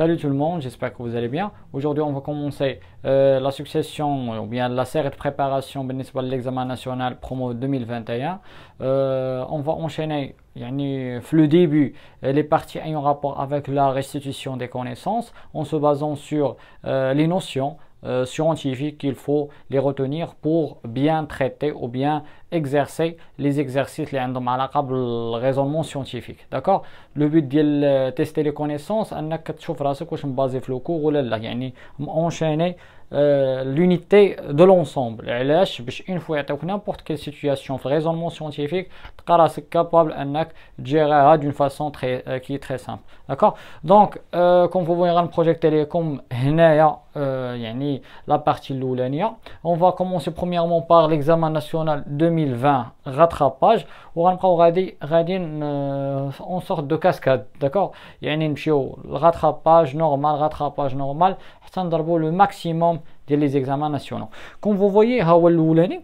Salut tout le monde, j'espère que vous allez bien. Aujourd'hui, on va commencer euh, la succession ou bien la série de préparation de l'examen national promo 2021. Euh, on va enchaîner yani, le début les parties ayant rapport avec la restitution des connaissances en se basant sur euh, les notions scientifiques qu'il faut les retenir pour bien traiter ou bien exercer les exercices les عندهم raisonnement scientifique d'accord le le but ديال les connaissances كونيسونس انك تشوف راسك enchaîner l'unité de l'ensemble. une fois que n'importe quelle situation, le raisonnement scientifique, tu capable de gérer d'une façon très, euh, qui est très simple. D'accord Donc, quand euh, comme vous voyez dans le projet Télécom, euh, ni la partie l'oulania, on va commencer premièrement par l'examen national de 2020 rattrapage ou on euh, en sorte de cascade d'accord il y a un rattrapage normal rattrapage normal le maximum des les examens nationaux comme vous voyez là où l'on une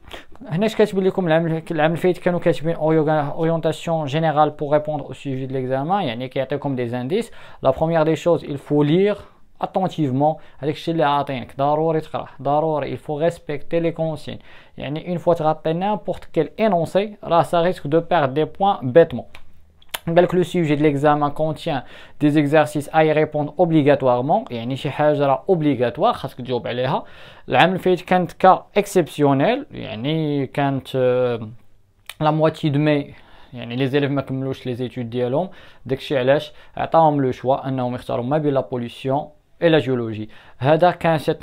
orientation générale pour répondre au sujet de l'examen il y a comme des indices la première des choses il faut lire attentivement. avec que je il faut respecter les consignes. Une fois atteint n'importe quel énoncé, ça risque de perdre des points bêtement. le sujet de l'examen contient des exercices à y répondre obligatoirement, il y a des obligatoire. y a. Là, la moitié de mai. Les élèves, comme les études longtemps, dès que je eu le choix, ils a la pollution et la géologie.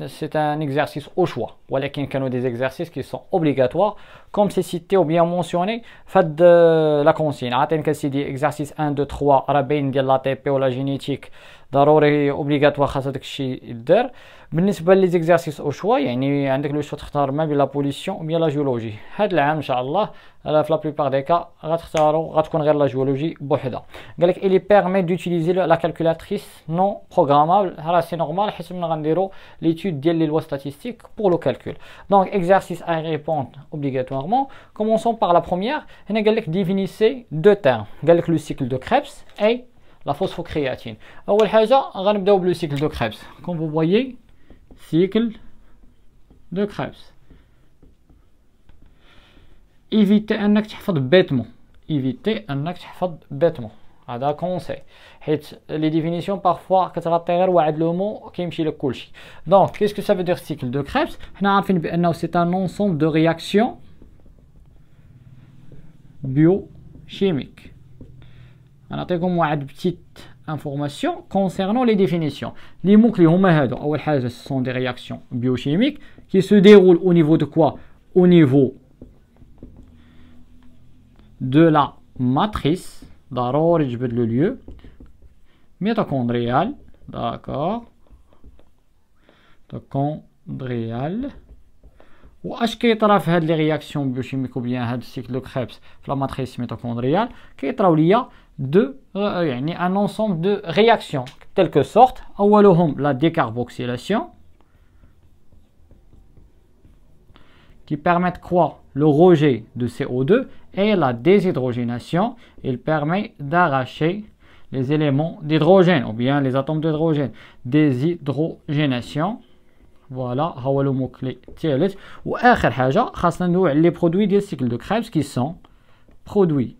C'est un exercice au choix. Voilà qu'il y a des exercices qui sont obligatoires. Comme c'est cité ou bien mentionné, faites euh, la consigne. Exercice 1, 2, 3, la génétique est obligatoire. Chaque de l'ère. exercices au choix. Il y a de la pollution ou la géologie. C'est La plupart des cas. la géologie. il lui permet d'utiliser la calculatrice non programmable. c'est normal. Histoire de rendre l'étude des lois statistiques pour le calcul. Donc exercice à répondre obligatoirement. Commençons par la première. Il y a deux termes. le cycle de Krebs et la phosphocréatine. La première chose, on va commencer le cycle de Krebs. Comme vous voyez, cycle de Krebs. Évitez de vous en faire Évitez de vous en faire C'est un conseil. Parce les définitions, parfois, quand elles sont différentes, à un moment, Donc, qu'est-ce que ça veut dire cycle de Krebs Nous c'est un ensemble de réactions biochimiques. Je vais vous donner une petite information concernant les définitions. Les moucles, sont des réactions biochimiques qui se déroulent au niveau de quoi Au niveau de la matrice, d'abord, je le lieu. D'accord. Métacondriale. Et ce qui se passe réactions biochimiques, ou bien le cycle de Krebs, la matrice mitochondriale c'est qu'il y a de euh, un ensemble de réactions telle que sorte la décarboxylation qui de quoi le rejet de CO2 et la déshydrogénation il permet d'arracher les éléments d'hydrogène ou bien les atomes d'hydrogène déshydrogénation voilà le mot clé ou les produits du cycle de Krebs qui sont produits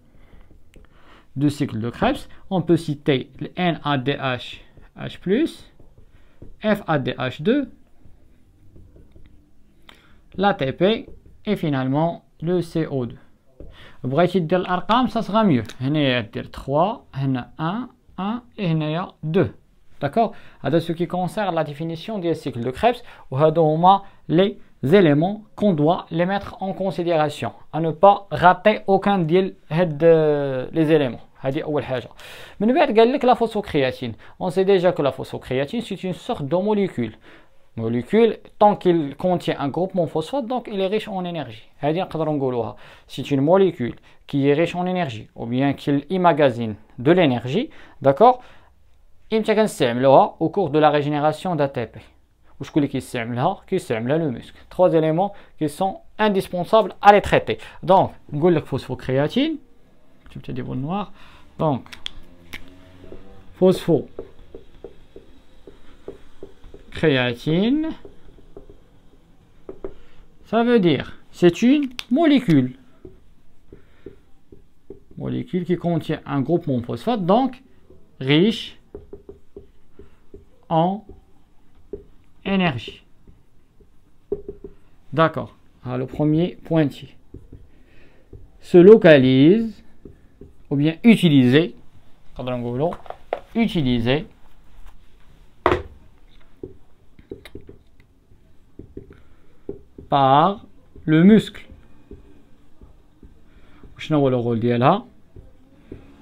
de cycle de Krebs, on peut citer NADH H+, FADH2, l'ATP et finalement le CO2. بغيتي دير ça sera mieux il y a 3 n 1 1 et 2 D'accord C'est ce qui concerne la définition des cycles de Krebs on moins les éléments qu'on doit les mettre en considération, à ne pas rater aucun de les éléments. Mais nous avons la que la لك لا On sait déjà que la c'est une sorte une sorte molécule tant qu'il contient un groupement phosphate donc il est riche en énergie c'est une molécule qui est riche en énergie ou bien qu'il emmagasine de l'énergie d'accord un كنستعملوها au cours de la régénération d'ATP je qui sème là, qui le muscle. Trois éléments qui sont indispensables à les traiter. Donc, phosphocréatine de plus phospho noir Donc phosphocréatine Ça veut dire c'est une molécule molécule qui contient un groupe phosphate donc riche en énergie. D'accord. Ah, le premier pointier se localise ou bien utilisé, utilisé par le muscle. le rôle là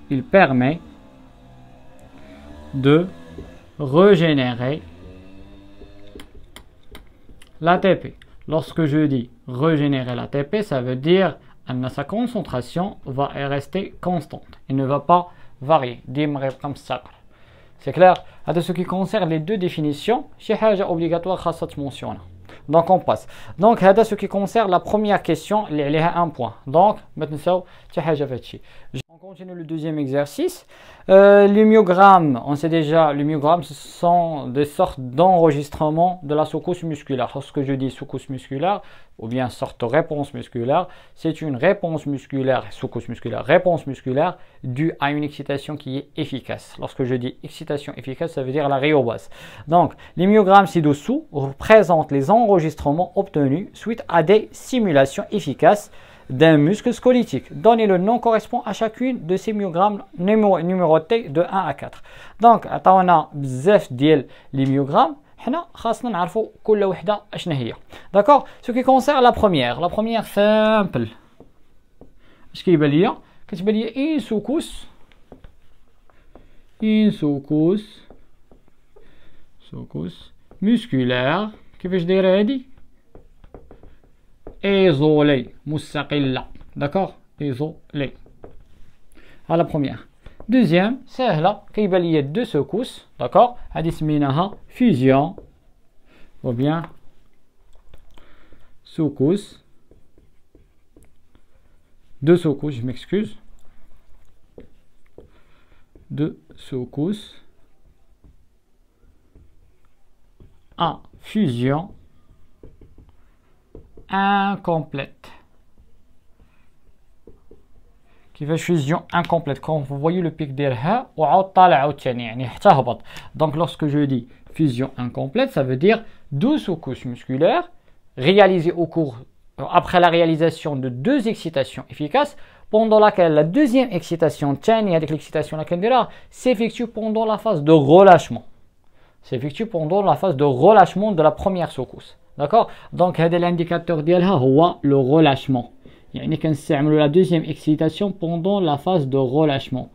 Il permet de régénérer l'ATP. Lorsque je dis régénérer l'ATP, ça veut dire que sa concentration va rester constante. Il ne va pas varier. C'est clair À ce qui concerne les deux définitions, c'est obligatoire mention Donc on passe. Donc ce qui concerne la première question, y a un point. Donc maintenant, c'est on continue le deuxième exercice. Euh, on sait déjà, les ce sont des sortes d'enregistrements de la soucousse musculaire. Lorsque je dis soucousse musculaire, ou bien sorte réponse musculaire, c'est une réponse musculaire, secousse musculaire, réponse musculaire due à une excitation qui est efficace. Lorsque je dis excitation efficace, ça veut dire la réobase. Donc, l'hémiogramme ci-dessous représente les enregistrements obtenus suite à des simulations efficaces d'un muscle squelettique. Donnez le nom correspondant à chacune de ces myogrammes numérotés de 1 à 4. Donc, on a diel les myogrammes. D'accord Ce qui concerne la première, la première simple. Ce qui est bien, c'est que une dire? Musculaire. Qu'est-ce que je dire? isolé, là D'accord Isolé. À la première. Deuxième, c'est là qui y lier deux secousses, d'accord هذه à fusion ou bien secousse. Deux secousses, je m'excuse. Deux secousses. À fusion incomplète. veut fusion incomplète quand vous voyez le pic donc lorsque je dis fusion incomplète ça veut dire deux secousses musculaires réalisées au cours après la réalisation de deux excitations efficaces pendant laquelle la deuxième excitation tchani avec l'excitation la s'effectue pendant la phase de relâchement s'effectue pendant la phase de relâchement de la première secousse D'accord Donc, l'indicateur est le relâchement. Il y a une la deuxième excitation pendant la phase de relâchement.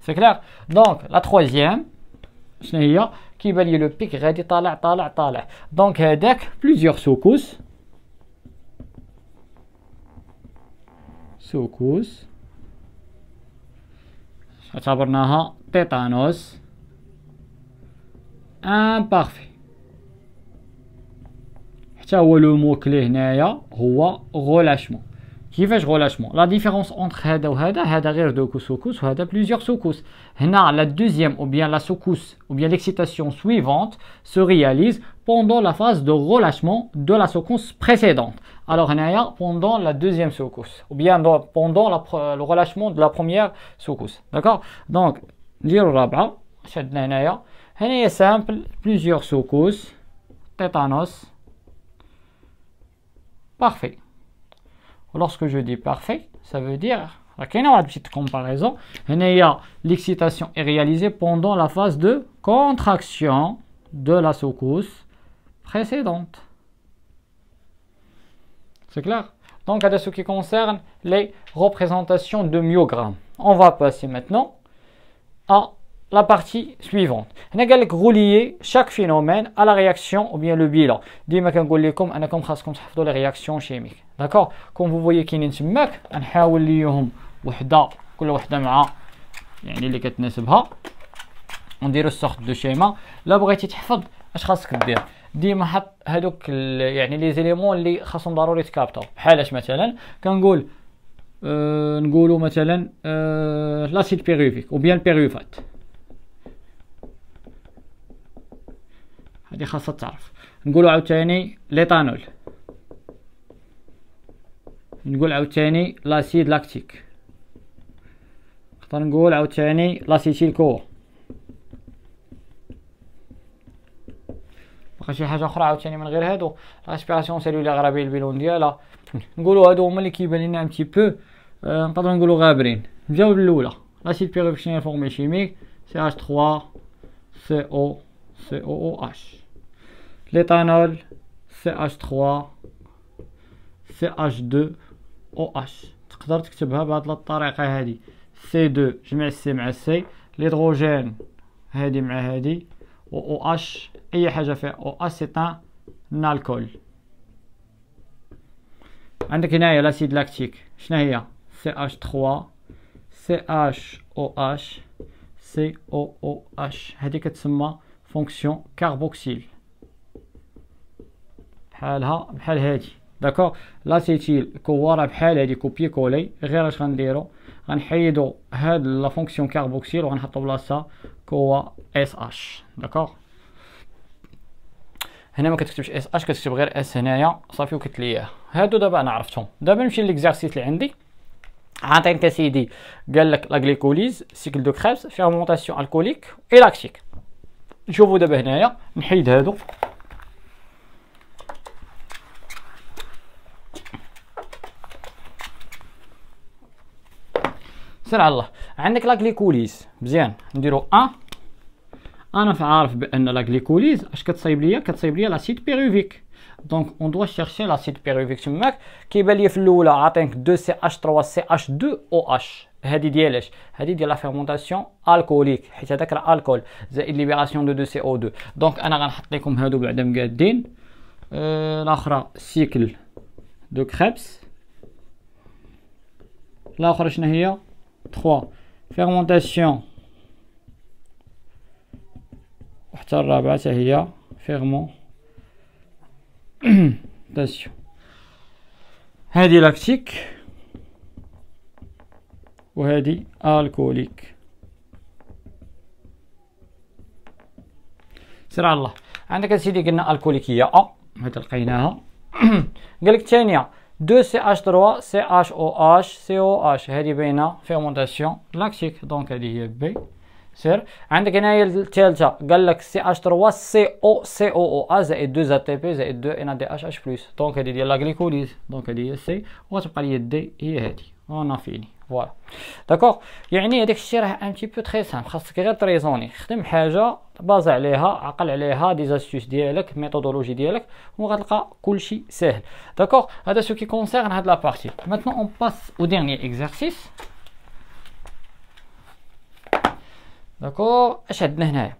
C'est clair Donc, la troisième, c'est là, qui va le pic, donc, avec euh, plusieurs secousses. Secousses. Ça tétanos. Imparfait. Le mot clé, c'est ou relâchement. Qui fait le relâchement La différence entre ce ou est c'est le relâchement a plusieurs secousses. La deuxième, ou bien la secousse, ou bien l'excitation suivante, se réalise pendant la phase de relâchement de la secousse précédente. Alors, pendant la deuxième secousse, ou bien pendant le relâchement de la première secousse. D'accord Donc, je bas vous dire, c'est simple plusieurs secousses, tétanos parfait. Lorsque je dis parfait, ça veut dire qu'il y a une petite comparaison. L'excitation est réalisée pendant la phase de contraction de la secousse précédente. C'est clair Donc, à ce qui concerne les représentations de myogrammes, on va passer maintenant à la partie suivante. On relier chaque phénomène à la réaction ou bien le bilan. allons comme les réactions chimiques. D'accord Comme vous voyez qu'il y a on dirait une sorte de schéma. Là, بغيتي تحفظ اش خاصك دير؟ ديما حط هذوك يعني لي زيليمون اللي خاصهم ضروري تكابتو بحال اش مثلا كنقول نقولوا مثلا لاسيد بيروفيك او بيان بيروفات هذه خاصها تعرف نقول عاوتاني ليتانول نقول عاوتاني لاسيد لاكتيك نقدر نقول عاوتاني لاسيتيل كو بقى شي حاجه اخرى عاوتاني من غير هادو ريسبيراسيون سيلولي غرابي البيلون ديالها نقولوا هادو هما اللي كيبان لنا ام تي بو نقدروا نقولوا غابرين نبداو الاولى لاسيد بيروكسينيل فورمي شيميك سي اش 3 سي او سي او او اش l'éthanol, CH3 CH2 OH تقدر تكتبها بهاد الطريقة هادي C2 جمع C مع السي الهيدروجين هادي مع هادي و OH أي حاجة فيها OH سي ان الكول عندك هنايا لاسيد لاكتيك شنو هي CH3 CHOH COOH هذه كتسمى فونكسيون كاربوكسيل بحالها بحال هادي داكوغ لاسيتيل راه بحال هادي كوبي كولي غير اش غنديرو غنحيدو هاد لا فونكسيون كاربوكسيل وغنحطو بلاصتها كوا اس اش داكوغ هنا ما كتكتبش اس اش كتكتب غير اس هنايا صافي وكتلياه هادو دابا انا عرفتهم دابا نمشي ليكزارسيس اللي عندي عطينك اسيدي قال لك لا غليكوليز سيكل دو كريبس فيرمونتاسيون الكوليك اي لاكتيك نشوفو دابا هنايا نحيد هادو سير على الله عندك لاكلي كوليس مزيان نديرو ان انا عارف بان لاكلي كوليس اش كتصايب ليا كتصايب ليا لاسيد بيروفيك دونك اون دوا شيرشي لاسيد بيروفيك تماك كيبان ليا في الاولى عاطينك 2 سي اش 3 سي اش 2 او اش هادي ديال ديالاش هادي ديال لا فيرمونطاسيون الكوليك حيت هذاك راه الكول زائد ليبيراسيون دو 2 سي او 2 دونك انا غنحط لكم هادو بعدا مقادين أه الاخرى سيكل دو كريبس الاخرى شنو هي 3 فيرمونتاسيون وحتى الرابعة هي فيرمونتاسيون هذه لاكتيك وهذه الكوليك سير على الله عندك اسيدي قلنا الكوليك هي ا هذا لقيناها قالك الثانيه 2 CH3 CHOH COH هذه باينه فيرمونتاسيون لاكتيك دونك هذه هي بي سير عندك هنايا الثالثه قال لك سي اش 3 سي او ا زائد 2 ا زائد 2 ان ا اش اش بلس دونك هذه ديال لاغليكوليز دونك هذه هي سي وتبقى لي دي هي هذه هنا فيني فوالا داكوغ يعني هذاك الشيء راه ان تي بو تري سامبل خاصك غير تريزوني خدم حاجه بازا عليها عقل عليها دي زاستيوس ديالك ميثودولوجي ديالك وغتلقى كلشي ساهل داكوغ هذا سو كي كونسيرن هاد لا بارتي ماتنون اون باس او ديرني اكزرسيس داكوغ اش عندنا هنايا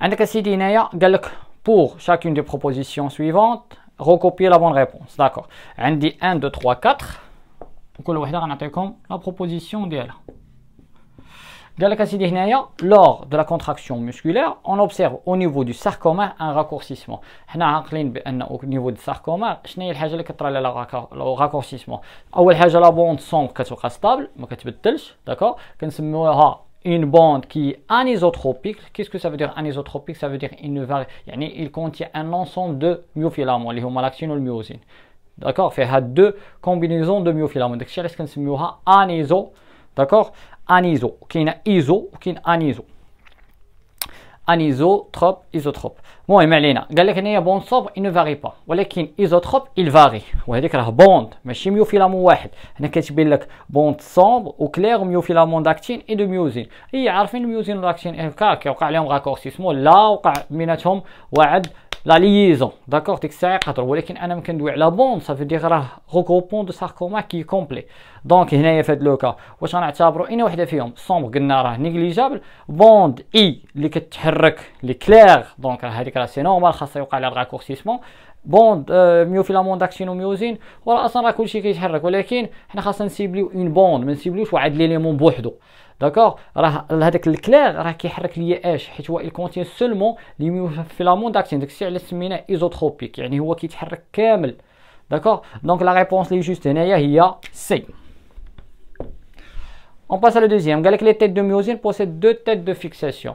عندك اسيدي هنايا قال لك pour chacune des propositions suivantes recopier la bonne réponse d'accord عندي 1 2 3 4 et je vais vous montrer la proposition d'elle. la Lors de la contraction musculaire, on observe au niveau du sarcoma un raccourcissement. On a compris niveau du sarcoma, qu'est-ce qu'il y a le raccourcissement La bande sombre est constable, elle n'est pas établie. On une bande anisotropique. Qu'est-ce que ça veut dire anisotropique Ça veut dire qu'il contient un ensemble de myofilaments, les malacties et les myosines. داكوغ فيها دو كومبينيزون دو ميوفيلامون داكشي علاش كنسميوها انيزو داكوغ انيزو كاينه ايزو وكاين انيزو انيزو انيزوتروب ايزوتروب المهم علينا قال لك هنايا بوند صوب اي فاري با ولكن ايزوتروب il فاري وهذيك راه بوند ماشي ميوفيلامون واحد هنا كتبين لك بوند صومب وكلير ميوفيلامون داكتين اي دو ميوزين اي عارفين ميوزين وداكتين كيوقع لهم راكورسيسمون لا وقع بيناتهم وعد لا ليزون داكور ديك الساعه قطر ولكن انا ممكن ندوي على بون صافي دير راه غوكوبون دو ساركوما كي كومبلي دونك هنايا في هاد لوكا واش غنعتبروا اين وحده فيهم سومبر قلنا راه نيجليجابل بوند اي اللي كتحرك لي كلير دونك راه هذيك راه سي نورمال خاصها يوقع لها راكورسيسمون بوند ميو فيلامون ميوفيلامون ميوزين وراه اصلا راه كلشي كيتحرك ولكن حنا خاصنا نسيبليو اون بوند ما نسيبليوش واحد ليليمون بوحدو داكوغ راه هذاك الكلير راه كيحرك ليا اش حيت هو ال كونتين سولمون لي ميو فيلامون داكتين داكشي علاش سميناه ايزوتروبيك يعني هو كيتحرك كامل داكوغ دونك لا ريبونس لي جوست هنايا هي سي On passe à la deuxième. Les têtes de myosine possèdent deux têtes de fixation.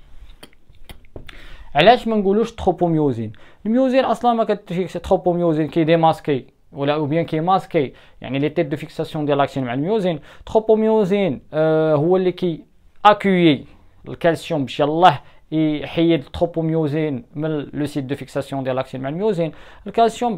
علاش ما نقولوش ميوزين الميوزين اصلا ما كتفيكش ميوزين كي ديماسكي ولا او بيان كي ماسكي يعني لي تيت دو فيكساسيون ديال لاكتين مع الميوزين تروبوميوزين آه هو اللي كي اكويي الكالسيوم باش يلاه يحيد ميوزين من لو سيت دو فيكساسيون ديال لاكتين مع الميوزين الكالسيوم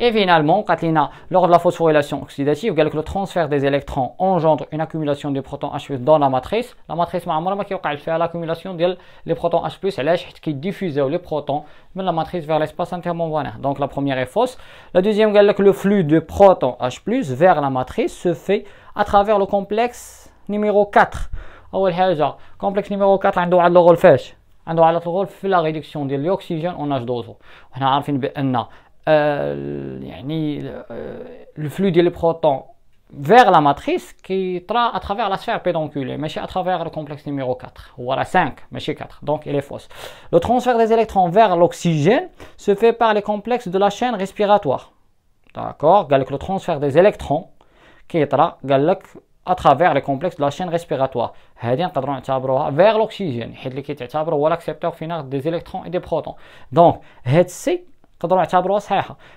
Et finalement, lors de la phosphorylation oxydative, le transfert des électrons engendre une accumulation de protons H+, dans la matrice. La matrice, fait l'accumulation des protons H+, qui diffuse les protons de la matrice vers l'espace intermembranaire. Donc la première est fausse. La deuxième, le flux de protons H+, vers la matrice se fait à travers le complexe numéro 4. Le complexe numéro 4 a un rôle عنده علاقه الغول في de l'oxygène en H2O. On عارفين بان euh, euh, le flux des protons vers la matrice qui tra à travers la sphère pédonculée, mais c'est à travers le complexe numéro 4, ou à la 5, mais c'est 4, donc il est fausse. Le transfert des électrons vers l'oxygène se fait par les complexes de la chaîne respiratoire. D'accord Le transfert des électrons qui est à travers les complexes de la chaîne respiratoire. Vers l'oxygène, l'accepteur final des électrons et des protons. Donc, c'est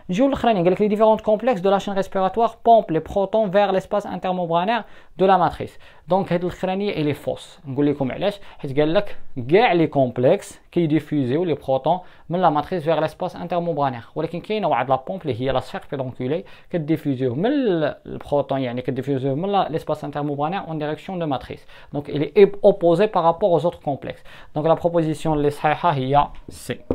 les différents complexes de la chaîne respiratoire pompent les protons vers l'espace intermembranaire de la matrice. Donc, elle est fausse. les complexes qui diffusent les protons de la matrice vers l'espace intermembranaire. Mais la pompe, qui est la sphère qui diffuse les protons, qui l'espace intermembranaire en direction de la matrice. Donc, il est opposé par rapport aux autres complexes. Donc, la proposition de l'ESHAHA, c'est C.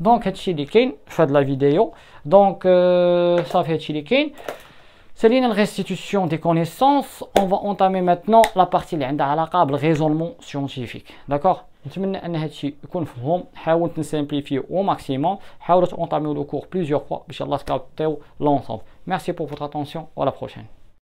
Donc, je fais de la vidéo. Donc, euh, ça fait chilikin. C'est la restitution des connaissances. On va entamer maintenant la partie liée à la le raisonnement scientifique. D'accord simplifier au maximum. entamer le cours plusieurs fois. l'ensemble. Merci pour votre attention. À la prochaine.